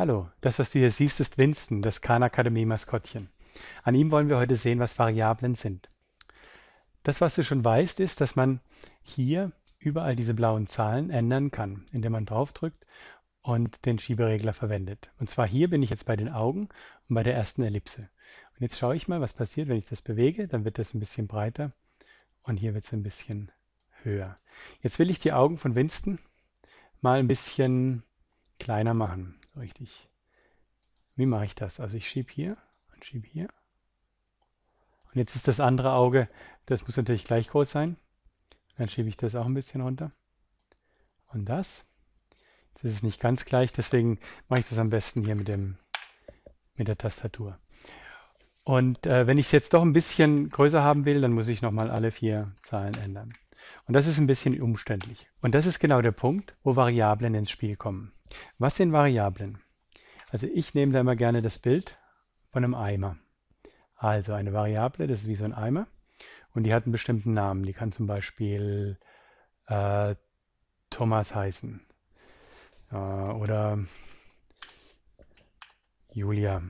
Hallo, das, was du hier siehst, ist Winston, das Khan Akademie Maskottchen. An ihm wollen wir heute sehen, was Variablen sind. Das, was du schon weißt, ist, dass man hier überall diese blauen Zahlen ändern kann, indem man draufdrückt und den Schieberegler verwendet. Und zwar hier bin ich jetzt bei den Augen und bei der ersten Ellipse. Und jetzt schaue ich mal, was passiert, wenn ich das bewege. Dann wird das ein bisschen breiter und hier wird es ein bisschen höher. Jetzt will ich die Augen von Winston mal ein bisschen kleiner machen richtig. Wie mache ich das? Also ich schiebe hier und schiebe hier. Und jetzt ist das andere Auge, das muss natürlich gleich groß sein. Dann schiebe ich das auch ein bisschen runter. Und das. Jetzt ist es nicht ganz gleich, deswegen mache ich das am besten hier mit, dem, mit der Tastatur. Und äh, wenn ich es jetzt doch ein bisschen größer haben will, dann muss ich nochmal alle vier Zahlen ändern. Und das ist ein bisschen umständlich. Und das ist genau der Punkt, wo Variablen ins Spiel kommen. Was sind Variablen? Also ich nehme da immer gerne das Bild von einem Eimer. Also eine Variable, das ist wie so ein Eimer und die hat einen bestimmten Namen. Die kann zum Beispiel äh, Thomas heißen äh, oder Julia.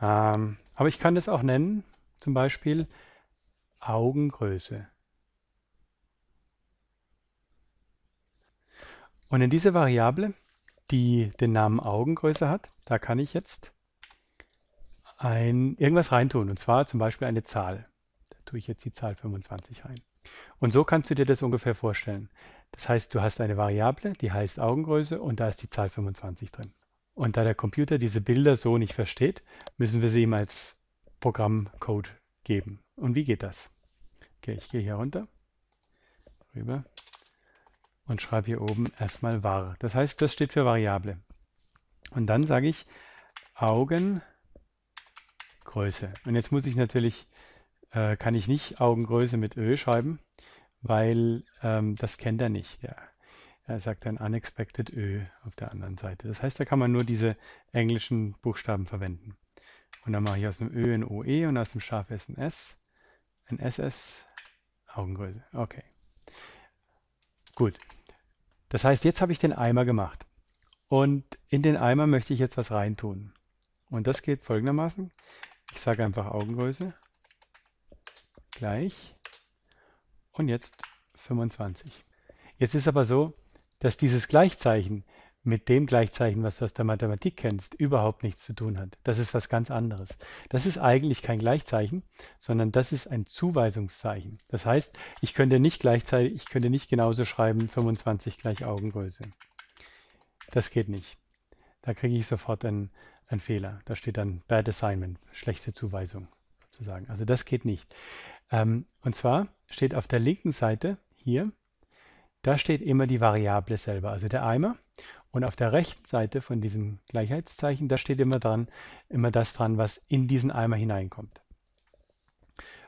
Ähm, aber ich kann das auch nennen, zum Beispiel Augengröße. Und in diese Variable, die den Namen Augengröße hat, da kann ich jetzt ein, irgendwas reintun, und zwar zum Beispiel eine Zahl. Da tue ich jetzt die Zahl 25 rein. Und so kannst du dir das ungefähr vorstellen. Das heißt, du hast eine Variable, die heißt Augengröße und da ist die Zahl 25 drin. Und da der Computer diese Bilder so nicht versteht, müssen wir sie ihm als Programmcode geben. Und wie geht das? Okay, ich gehe hier runter, rüber, und schreibe hier oben erstmal var. Das heißt, das steht für Variable. Und dann sage ich Augengröße. Und jetzt muss ich natürlich, äh, kann ich nicht Augengröße mit Ö schreiben, weil ähm, das kennt er nicht. Ja. Er sagt dann unexpected Ö auf der anderen Seite. Das heißt, da kann man nur diese englischen Buchstaben verwenden. Und dann mache ich aus dem Ö ein OE und aus dem Schaf S ein S, ein SS, Augengröße. Okay. Gut, das heißt, jetzt habe ich den Eimer gemacht. Und in den Eimer möchte ich jetzt was reintun. Und das geht folgendermaßen. Ich sage einfach Augengröße gleich und jetzt 25. Jetzt ist aber so, dass dieses Gleichzeichen mit dem Gleichzeichen, was du aus der Mathematik kennst, überhaupt nichts zu tun hat. Das ist was ganz anderes. Das ist eigentlich kein Gleichzeichen, sondern das ist ein Zuweisungszeichen. Das heißt, ich könnte nicht gleichzeitig, ich könnte nicht genauso schreiben 25 gleich Augengröße. Das geht nicht. Da kriege ich sofort einen, einen Fehler. Da steht dann Bad Assignment, schlechte Zuweisung sozusagen. Also das geht nicht. Ähm, und zwar steht auf der linken Seite hier, da steht immer die Variable selber, also der Eimer und auf der rechten Seite von diesem Gleichheitszeichen, da steht immer dran, immer das dran, was in diesen Eimer hineinkommt.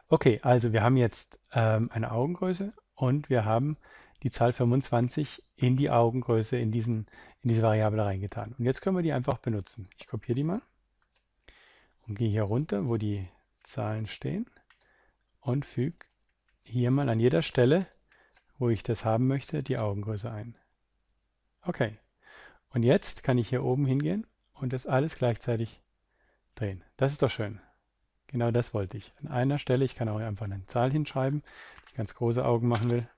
Okay, also wir haben jetzt ähm, eine Augengröße und wir haben die Zahl 25 in die Augengröße, in, diesen, in diese Variable reingetan. Und jetzt können wir die einfach benutzen. Ich kopiere die mal und gehe hier runter, wo die Zahlen stehen und füge hier mal an jeder Stelle, wo ich das haben möchte, die Augengröße ein. Okay. Und jetzt kann ich hier oben hingehen und das alles gleichzeitig drehen. Das ist doch schön. Genau das wollte ich. An einer Stelle, ich kann auch einfach eine Zahl hinschreiben, die ich ganz große Augen machen will.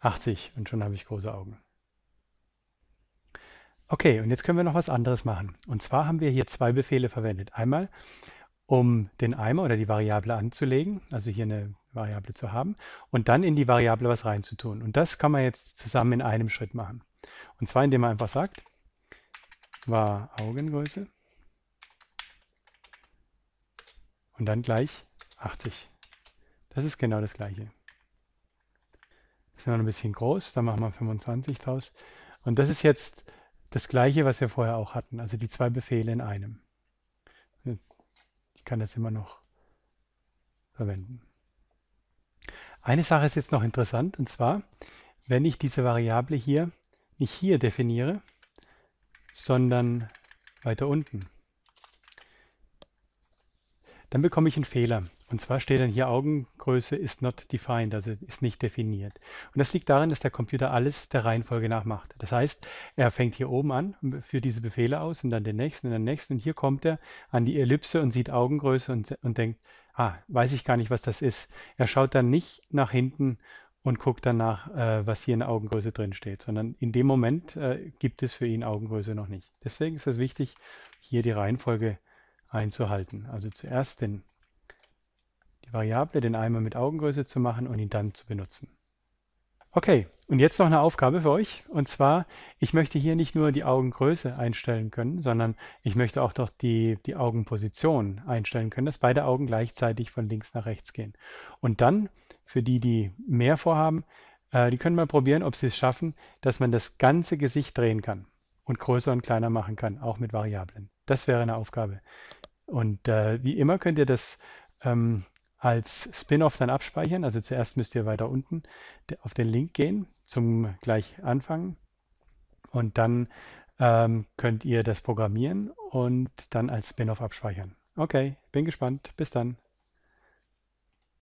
80 und schon habe ich große Augen. Okay, und jetzt können wir noch was anderes machen. Und zwar haben wir hier zwei Befehle verwendet. Einmal, um den Eimer oder die Variable anzulegen, also hier eine Variable zu haben, und dann in die Variable was reinzutun. Und das kann man jetzt zusammen in einem Schritt machen. Und zwar, indem man einfach sagt, war Augengröße und dann gleich 80. Das ist genau das gleiche. Das ist noch ein bisschen groß, da machen wir 25 draus. Und das ist jetzt das gleiche, was wir vorher auch hatten, also die zwei Befehle in einem. Ich kann das immer noch verwenden. Eine Sache ist jetzt noch interessant, und zwar, wenn ich diese Variable hier nicht hier definiere, sondern weiter unten. Dann bekomme ich einen Fehler. Und zwar steht dann hier Augengröße ist not defined, also ist nicht definiert. Und das liegt daran, dass der Computer alles der Reihenfolge nach macht. Das heißt, er fängt hier oben an und führt diese Befehle aus und dann den nächsten und den nächsten. Und hier kommt er an die Ellipse und sieht Augengröße und, und denkt, ah, weiß ich gar nicht, was das ist. Er schaut dann nicht nach hinten und guckt danach, äh, was hier in Augengröße drin steht, sondern in dem Moment äh, gibt es für ihn Augengröße noch nicht. Deswegen ist es wichtig, hier die Reihenfolge einzuhalten. Also zuerst den, die Variable, den Eimer mit Augengröße zu machen und ihn dann zu benutzen. Okay, und jetzt noch eine Aufgabe für euch. Und zwar, ich möchte hier nicht nur die Augengröße einstellen können, sondern ich möchte auch doch die, die Augenposition einstellen können, dass beide Augen gleichzeitig von links nach rechts gehen. Und dann, für die, die mehr vorhaben, äh, die können mal probieren, ob sie es schaffen, dass man das ganze Gesicht drehen kann und größer und kleiner machen kann, auch mit Variablen. Das wäre eine Aufgabe. Und äh, wie immer könnt ihr das ähm, als Spin-off dann abspeichern. Also zuerst müsst ihr weiter unten auf den Link gehen zum gleich anfangen und dann ähm, könnt ihr das programmieren und dann als Spin-off abspeichern. Okay, bin gespannt. Bis dann.